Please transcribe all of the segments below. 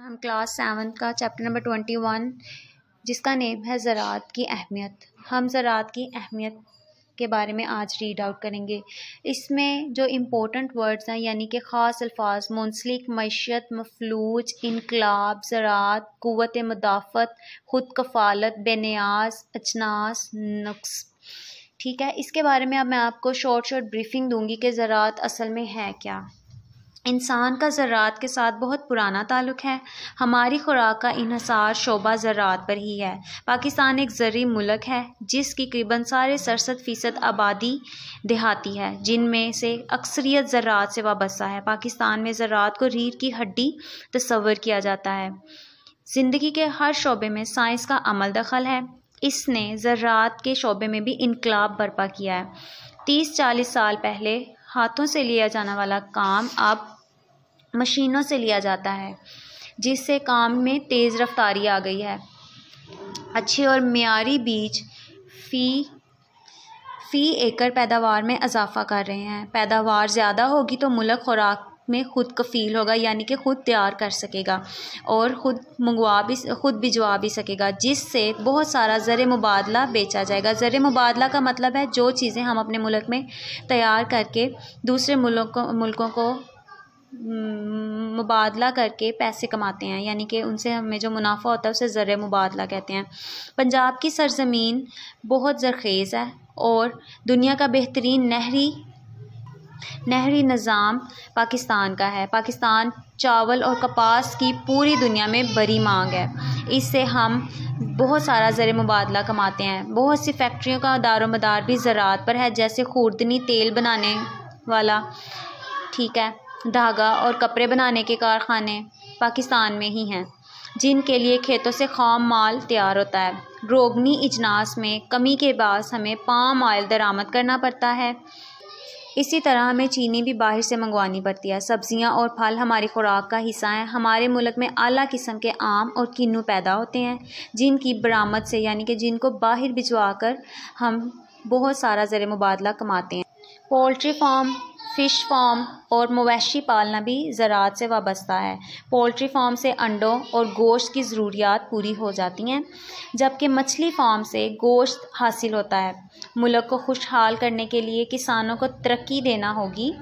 हम class seven का chapter number twenty one जिसका नेम है ज़रात की अहमियत हम ज़रात की अहमियत के बारे में आज रीड आउट करेंगे इसमें जो इम्पोर्टेंट वर्ड्स हैं यानी कि ख़ास अल्फाज मुंसलिक मीशत मफलूज इनकलाब ज़रात क़वत मदाफ़त खुद कफालत बेनियाज अजनास नक्स ठीक है इसके बारे में अब मैं आपको शॉर्ट शॉर्ट ब्रीफिंग दूंगी कि ज़रात असल में है क्या इंसान का ज़रात के साथ बहुत पुराना ताल्लुक़ है हमारी खुराक का इहसार शोबा ज़रात पर ही है पाकिस्तान एक ज़रूरी मुल्क है जिसकी करीबन सारे सड़सठ फ़ीसद आबादी देहाती है जिनमें से अक्सरियत ज़रात से वाबस्ता है पाकिस्तान में ज़रात को रीढ़ की हड्डी तस्वर किया जाता है ज़िंदगी के हर शोबे में साइंस का अमल दखल है इसने ज़रात के शोबे में भी इनकलाब बर्पा किया है तीस चालीस साल पहले हाथों से लिया जाने वाला काम अब मशीनों से लिया जाता है जिससे काम में तेज़ रफ्तारी आ गई है अच्छे और मीरी बीज फ़ी फ़ी एकड़ पैदावार में इजाफ़ा कर रहे हैं पैदावार ज़्यादा होगी तो मुल्क खुराक में ख़ुद कफ़ील होगा यानी कि ख़ुद तैयार कर सकेगा और ख़ुद मंगवा भी ख़ुद भिजवा भी सकेगा जिससे बहुत सारा ज़र मुबादला बेचा जाएगा ज़र मुबादला का मतलब है जो चीज़ें हम अपने मुल्क में तैयार करके दूसरे मुल्कों मुल्कों को हम्म, मुबादला करके पैसे कमाते हैं यानी कि उनसे हमें जो मुनाफा होता है उसे ज़र मुबादला कहते हैं पंजाब की सरजमीन बहुत ज़रखेज़ है और दुनिया का बेहतरीन नहरी नहरी निज़ाम पाकिस्तान का है पाकिस्तान चावल और कपास की पूरी दुनिया में बड़ी मांग है इससे हम बहुत सारा ज़र मुबादला कमाते हैं बहुत सी फैक्ट्रियों का मदार भी ज़रात पर है जैसे खुर्दनी तेल बनाने वाला ठीक है धागा और कपड़े बनाने के कारखाने पाकिस्तान में ही हैं जिनके लिए खेतों से खाम माल तैयार होता है रोगनी इजनास में कमी के बाद हमें पाम ऑयल दरामद करना पड़ता है इसी तरह हमें चीनी भी बाहर से मंगवानी पड़ती है सब्जियां और फल हमारी खुराक का हिस्सा हैं हमारे मुल्क में आला किस्म के आम और किन्नू पैदा होते हैं जिनकी बरामद से यानी कि जिनको बाहर भिजवा कर हम बहुत सारा ज़र मुबादला कमाते हैं पोल्ट्री फार्म फ़िश फार्म और मवेशी पालना भी ज़रात से वाबस्ता है पोल्ट्री फार्म से अंडों और गोश्त की ज़रूरियात पूरी हो जाती हैं जबकि मछली फार्म से गोश्त हासिल होता है मुल्क को खुशहाल करने के लिए किसानों को तरक्की देना होगी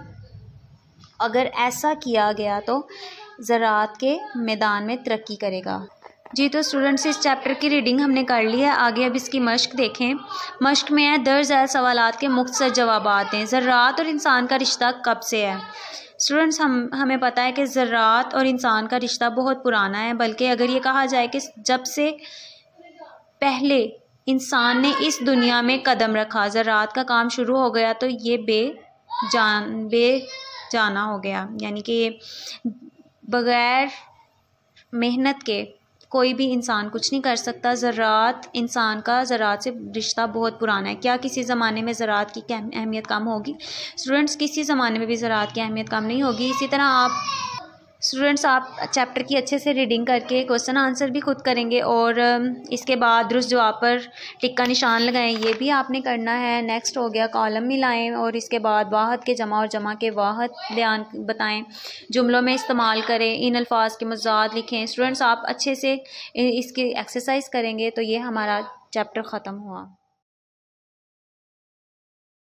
अगर ऐसा किया गया तो ज़रात के मैदान में तरक्की करेगा जी तो स्टूडेंट्स इस चैप्टर की रीडिंग हमने कर ली है आगे अब इसकी मश्क देखें मश्क में है दर्ज है सवाल के मुख्तर जवाब आते हैं ज़रात और इंसान का रिश्ता कब से है स्टूडेंट्स हम हमें पता है कि ज़रात और इंसान का रिश्ता बहुत पुराना है बल्कि अगर ये कहा जाए कि जब से पहले इंसान ने इस दुनिया में कदम रखा ज़रात का काम शुरू हो गया तो ये बे जान बे जाना हो गया यानी कि बगैर मेहनत के कोई भी इंसान कुछ नहीं कर सकता ज़रात इंसान का ज़रात से रिश्ता बहुत पुराना है क्या किसी ज़माने में ज़रात की अहमियत कम होगी स्टूडेंट्स किसी ज़माने में भी ज़रात की अहमियत कम नहीं होगी इसी तरह आप स्टूडेंट्स आप चैप्टर की अच्छे से रीडिंग करके क्वेश्चन आंसर भी खुद करेंगे और इसके बाद दुरुस्त जवाब पर टिक्का निशान लगाएं ये भी आपने करना है नेक्स्ट हो गया कॉलम मिलाएं और इसके बाद वाहत के जमा और जमा के वाहत बयान बताएं जुमलों में इस्तेमाल करें इन अल्फाज के मजाद लिखें स्टूडेंट्स आप अच्छे से इसकी एक्सरसाइज करेंगे तो ये हमारा चैप्टर ख़त्म हुआ